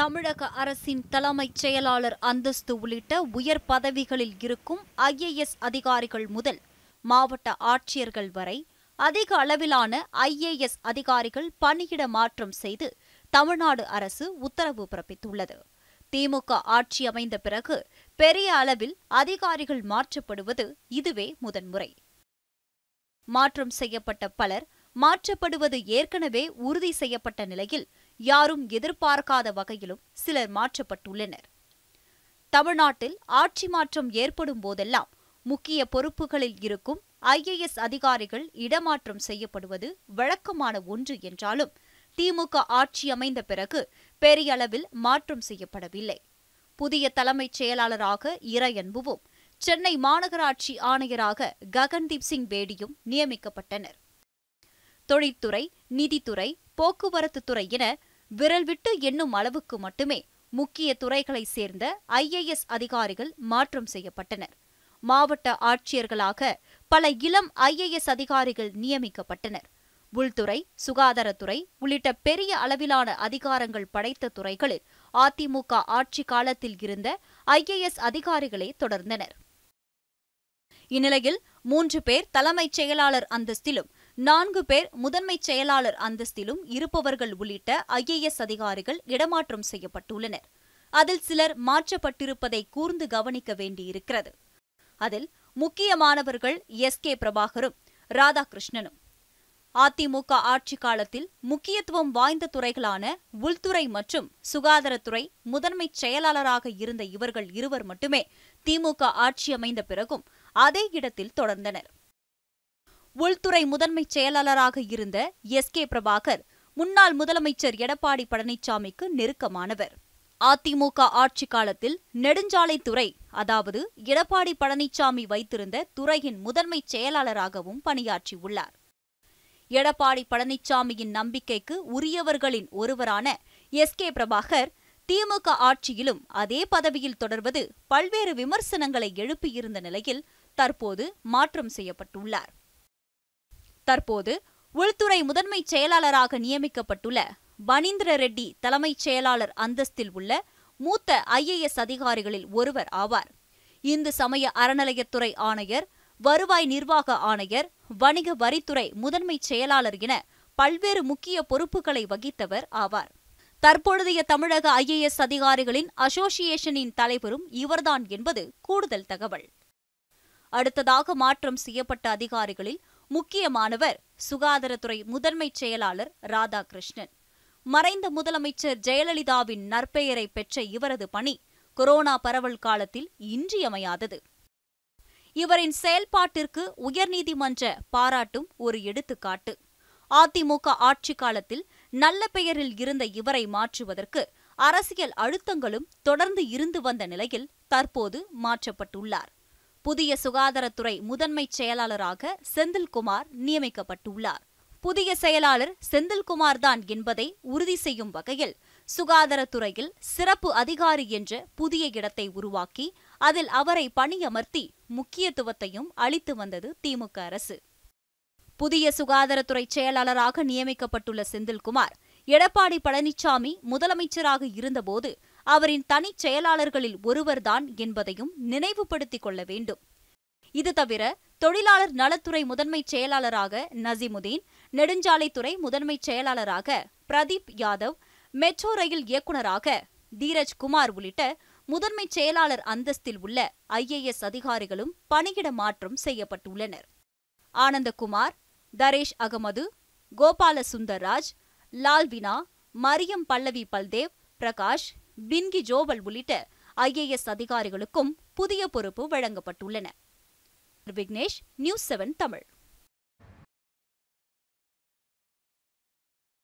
தமிழக அரசின் தலைமைச் செயலாளர் அந்தஸ்து உள்ளிட்ட உயர் பதவிகளில் இருக்கும் ஐஏஎஸ் அதிகாரிகள் முதல் மாவட்ட ஆட்சியர்கள் வரை அதிக அளவிலான ஐஏஎஸ் அதிகாரிகள் பணியிட மாற்றம் செய்து தமிழ்நாடு அரசு உத்தரவு பிறப்பித்துள்ளது திமுக ஆட்சி அமைந்த பிறகு பெரிய அளவில் அதிகாரிகள் மாற்றப்படுவது இதுவே முதன்முறை மாற்றம் செய்யப்பட்ட பலர் மாற்றப்படுவது ஏற்கனவே உறுதி செய்யப்பட்ட நிலையில் யாரும் எதிர்பார்க்காத வகையிலும் சிலர் மாற்றப்பட்டுள்ளனர் தமிழ்நாட்டில் ஆட்சி மாற்றம் ஏற்படும் போதெல்லாம் முக்கிய பொறுப்புகளில் இருக்கும் ஐஏஎஸ் அதிகாரிகள் இடமாற்றம் செய்யப்படுவது வழக்கமான ஒன்று என்றாலும் திமுக ஆட்சி அமைந்த பிறகு பெரிய அளவில் மாற்றம் செய்யப்படவில்லை புதிய தலைமைச் செயலாளராக இறையன்புவும் சென்னை மாநகராட்சி ஆணையராக ககன்தீப் சிங் பேடியும் நியமிக்கப்பட்டனர் தொழிற்துறை நிதித்துறை போக்குவரத்து துறை என விரல் விட்டு எண்ணும் அளவுக்கு மட்டுமே முக்கிய துறைகளை சேர்ந்த ஐஏஎஸ் அதிகாரிகள் மாற்றம் செய்யப்பட்டனர் மாவட்ட ஆட்சியர்களாக பல இளம் ஐஏஎஸ் அதிகாரிகள் நியமிக்கப்பட்டனர் உள்துறை சுகாதாரத்துறை உள்ளிட்ட பெரிய அளவிலான அதிகாரங்கள் படைத்த துறைகளில் அதிமுக ஆட்சி காலத்தில் இருந்த ஐஏஎஸ் அதிகாரிகளே தொடர்ந்தனர் இந்நிலையில் மூன்று பேர் தலைமைச் செயலாளர் அந்தஸ்திலும் நான்கு பேர் முதன்மைச் செயலாளர் அந்தஸ்திலும் இருப்பவர்கள் உள்ளிட்ட ஐஏஎஸ் அதிகாரிகள் இடமாற்றம் செய்யப்பட்டுள்ளனர் அதில் சிலர் மாற்றப்பட்டிருப்பதை கூர்ந்து கவனிக்க வேண்டியிருக்கிறது அதில் முக்கியமானவர்கள் எஸ் கே பிரபாகரும் ராதாகிருஷ்ணனும் அதிமுக ஆட்சி காலத்தில் முக்கியத்துவம் வாய்ந்த துறைகளான உள்துறை மற்றும் சுகாதாரத்துறை முதன்மைச் செயலாளராக இருந்த இவர்கள் இருவர் மட்டுமே திமுக ஆட்சி அமைந்த பிறகும் அதே இடத்தில் தொடர்ந்தனர் உள்துறை முதன்மை செயலாளராக இருந்த எஸ் கே பிரபாகர் முன்னாள் முதலமைச்சர் எடப்பாடி பழனிசாமிக்கு நெருக்கமானவர் அதிமுக ஆட்சி காலத்தில் நெடுஞ்சாலைத்துறை அதாவது எடப்பாடி பழனிசாமி வைத்திருந்த துறையின் முதன்மை செயலாளராகவும் பணியாற்றியுள்ளார் எடப்பாடி பழனிசாமியின் நம்பிக்கைக்கு உரியவர்களின் ஒருவரான எஸ் கே பிரபாகர் திமுக ஆட்சியிலும் அதே பதவியில் தொடர்வது பல்வேறு விமர்சனங்களை எழுப்பியிருந்த நிலையில் தற்போது மாற்றம் செய்யப்பட்டுள்ளார் தற்போது உள்துறை முதன்மைச் செயலாளராக நியமிக்கப்பட்டுள்ள பனீந்திர ரெட்டி தலைமைச் செயலாளர் அந்தஸ்தில் உள்ள மூத்த ஐஏஎஸ் அதிகாரிகளில் ஒருவர் ஆவார் இந்து சமய அறநிலையத்துறை ஆணையர் வருவாய் நிர்வாக ஆணையர் வணிக வரித்துறை முதன்மைச் செயலாளர் என பல்வேறு முக்கிய பொறுப்புகளை வகித்தவர் ஆவார் தற்பொழுதைய தமிழக ஐஏஎஸ் அதிகாரிகளின் அசோசியேஷனின் தலைவரும் இவர்தான் என்பது கூடுதல் தகவல் அடுத்ததாக மாற்றம் செய்யப்பட்ட அதிகாரிகளில் முக்கியமானவர் சுகாதாரத்துறை முதன்மை செயலாளர் ராதாகிருஷ்ணன் மறைந்த முதலமைச்சர் ஜெயலலிதாவின் நற்பெயரை பெற்ற இவரது பணி கொரோனா பரவல் காலத்தில் இன்றியமையாதது இவரின் செயல்பாட்டிற்கு உயர்நீதிமன்ற பாராட்டும் ஒரு எடுத்துக்காட்டு அதிமுக ஆட்சி காலத்தில் நல்ல பெயரில் இருந்த இவரை மாற்றுவதற்கு அரசியல் அழுத்தங்களும் தொடர்ந்து இருந்து வந்த நிலையில் தற்போது மாற்றப்பட்டுள்ளார் புதிய சுகாதாரத்துறை முதன்மை செயலாளராக செந்தில்குமார் நியமிக்கப்பட்டுள்ளார் புதிய செயலாளர் செந்தில்குமார் தான் என்பதை உறுதி செய்யும் வகையில் சுகாதாரத்துறையில் சிறப்பு அதிகாரி என்ற புதிய இடத்தை உருவாக்கி அதில் அவரை பணியமர்த்தி முக்கியத்துவத்தையும் அளித்து வந்தது திமுக அரசு புதிய சுகாதாரத்துறை செயலாளராக நியமிக்கப்பட்டுள்ள செந்தில்குமார் எடப்பாடி பழனிசாமி முதலமைச்சராக இருந்தபோது அவரின் தனிச் செயலாளர்களில் ஒருவர்தான் என்பதையும் நினைவுபடுத்திக் கொள்ள வேண்டும் இது தவிர தொழிலாளர் நலத்துறை முதன்மைச் செயலாளராக நசிமுதீன் நெடுஞ்சாலைத்துறை முதன்மைச் செயலாளராக பிரதீப் யாதவ் மெட்ரோ ரயில் இயக்குநராக தீரஜ் குமார் உள்ளிட்ட முதன்மைச் செயலாளர் அந்தஸ்தில் உள்ள ஐஏஎஸ் அதிகாரிகளும் பணியிட மாற்றம் செய்யப்பட்டுள்ளனர் ஆனந்தகுமார் தரேஷ் அகமது கோபால சுந்தர்ராஜ் லால்வினா மரியம் பல்லவி பல்தேவ் பிரகாஷ் பின்கி ஜோபல் உள்ளிட்ட ஐஏஎஸ் அதிகாரிகளுக்கும் புதிய பொறுப்பு வழங்கப்பட்டுள்ளன விக்னேஷ் நியூஸ் செவன் தமிழ்